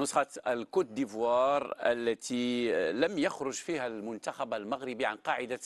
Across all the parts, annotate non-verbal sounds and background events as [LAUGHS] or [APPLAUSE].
نسخة الكوت ديفوار التي لم يخرج فيها المنتخب المغربي عن قاعدة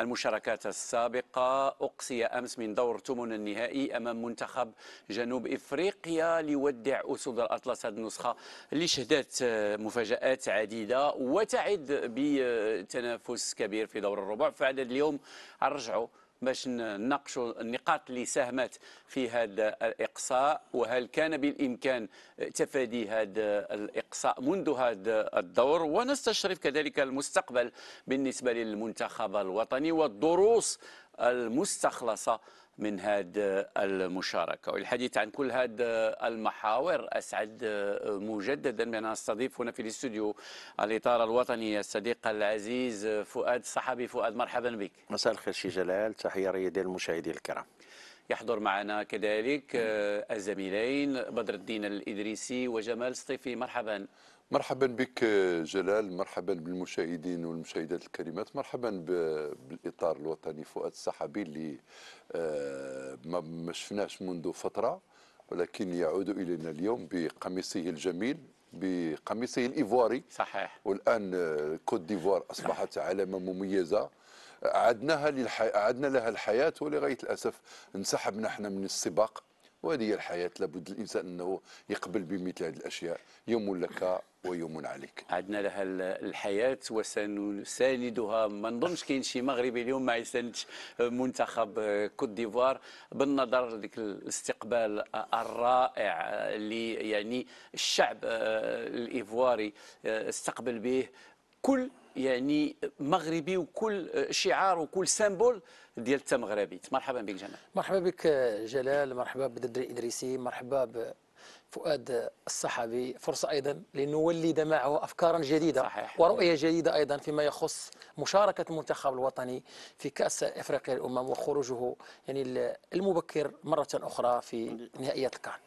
المشاركات السابقة أقصي أمس من دور تمن النهائي أمام منتخب جنوب إفريقيا ليودع أسود الأطلس هذه النسخة اللي شهدت مفاجآت عديدة وتعد بتنافس كبير في دور الربع فعدد اليوم أرجعوا باش نناقشوا النقاط اللي ساهمت في هذا الإقصاء وهل كان بالإمكان تفادي هذا الإقصاء منذ هذا الدور ونستشرف كذلك المستقبل بالنسبة للمنتخب الوطني والدروس المستخلصة من هذه المشاركة والحديث عن كل هذه المحاور أسعد مجددا بأن أستضيف هنا في الاستوديو الإطار الوطني الصديق العزيز فؤاد الصحابي فؤاد مرحبا بك مساء الخير شي جلال تحية رياضية للمشاهدين الكرام يحضر معنا كذلك نعم. آه، الزميلين بدر الدين الإدريسي وجمال سطيفي مرحبا مرحبا بك جلال مرحبا بالمشاهدين والمشاهدات الكريمات مرحبا بالإطار الوطني فؤاد السحابي اللي آه، ما شفناش منذ فترة ولكن يعود إلينا اليوم بقميصه الجميل بقميصه الإيفواري صحيح والآن آه، كوت ديفوار أصبحت علامة مميزة أعدناها للح... أعدنا لها الحياة ولغاية الأسف انسحبنا احنا من السباق وهذه هي الحياة لابد الإنسان أنه يقبل بمثل هذه الأشياء يوم لك ويوم عليك عدنا لها الحياة وسنساندها ما نظنش كاين شي مغربي اليوم ما يساندش منتخب كوت ديفوار بالنظر لذاك الاستقبال الرائع اللي يعني الشعب الايفواري استقبل به كل يعني مغربي وكل شعار وكل سامبول ديال التا مغربي مرحبا بك جمال مرحبا بك جلال مرحبا بدر ادريسي مرحبا فؤاد الصحابي فرصة أيضا لنولد معه أفكارا جديدة صحيح. ورؤية جديدة أيضا فيما يخص مشاركة المنتخب الوطني في كأس إفريقيا الأمم وخروجه يعني المبكر مرة أخرى في نهائيات الكان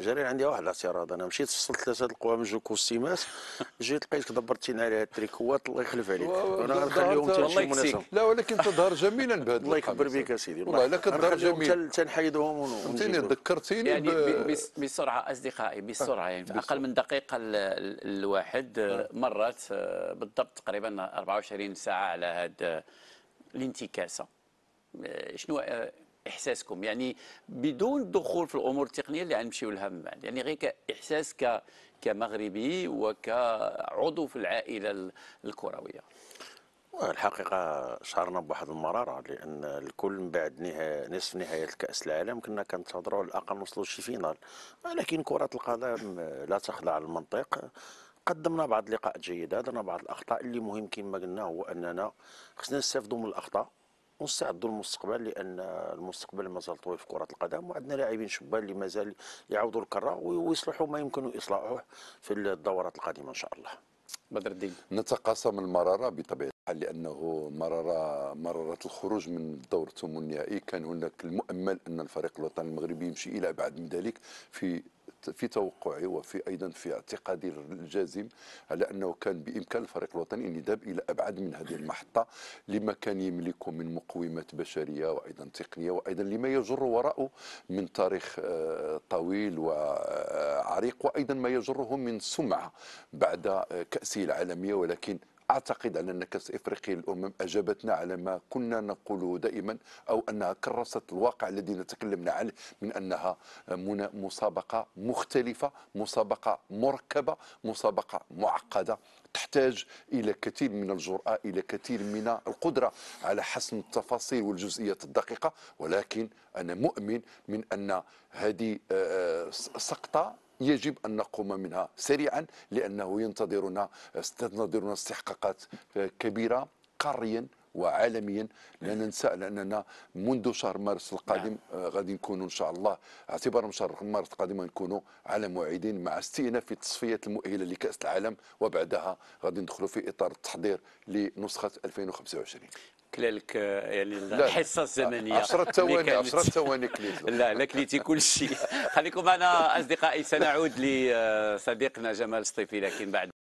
جاري عندي واحد الاعتراض انا مشيت فصلت ثلاثه من جوك والسيماس جيت لقيتك دبرتينا على هاد التريكوات الله يخلف عليك انا غنخليهم حتى شي مناسبه لا ولكن تظهر جميلا بهذا [LAUGHS] الله يكبر بك اسيدي والله الا كتظهر جميل تنحيدهم فهمتيني ذكرتيني يعني بسرعه اصدقائي بسرعه يعني في اقل من دقيقه الواحد آه، نعم. مرت آه، بالضبط تقريبا 24 ساعه على هذا آه، الانتكاسه شنو احساسكم يعني بدون دخول في الامور التقنيه اللي غنمشيو لها من بعد يعني غير كاحساس ك كمغربي وكعضو في العائله الكرويه الحقيقة شعرنا بواحد المرارة لأن الكل من بعد نهاية نصف نهاية الكأس العالم كنا كنتهضروا على الأقل نوصلوا شي فينال ولكن كرة القدم لا تخضع للمنطق قدمنا بعض اللقاءات جيدة درنا بعض الأخطاء اللي مهم كما قلنا هو أننا خصنا نستافدوا من الأخطاء ونستعدوا للمستقبل لان المستقبل مازال طويل في كره القدم وعندنا لاعبين شبان اللي مازال يعاودوا الكره ويصلحوا ما يمكن اصلاحه في الدورات القادمه ان شاء الله بدر الدين نتقاسم المراره بطبيعه الحال لانه مراره مراره الخروج من الدور الثمن النهائي كان هناك المؤمل ان الفريق الوطني المغربي يمشي الى ابعد من ذلك في في توقعي وفي ايضا في اعتقادي الجازم على انه كان بامكان الفريق الوطني ان يذهب الى ابعد من هذه المحطه لما كان يملك من مقومات بشريه وايضا تقنيه وايضا لما يجر وراءه من تاريخ آه، طويل وعريق وايضا ما يجره من سمعه بعد آه، كاسه العالميه ولكن أعتقد أن كأس إفريقيا للأمم أجابتنا على ما كنا نقوله دائما أو أنها كرست الواقع الذي نتكلمنا عنه من أنها مسابقة مختلفة مسابقة مركبة مسابقة معقدة تحتاج الى كثير من الجراه الى كثير من القدره على حسم التفاصيل والجزئيات الدقيقه ولكن انا مؤمن من ان هذه آه، آه، سقطه يجب أن نقوم منها سريعا لأنه ينتظرنا تنتظرنا استحقاقات كبيرة قاريا وعالميا لا ننسى لاننا منذ شهر مارس القادم نعم. آه، غادي نكونوا ان شاء الله اعتبارا من شهر مارس القادم نكونوا على موعدين مع استئناف في التصفيات المؤهله لكاس العالم وبعدها غادي ندخلوا في اطار التحضير لنسخه 2025 كلالك يعني الحصه الزمنيه 10 ثواني 10 ثواني كليت لا لا كليتي كل شيء [LAUGHS] خليكم معنا اصدقائي سنعود لصديقنا جمال سطيفي لكن بعد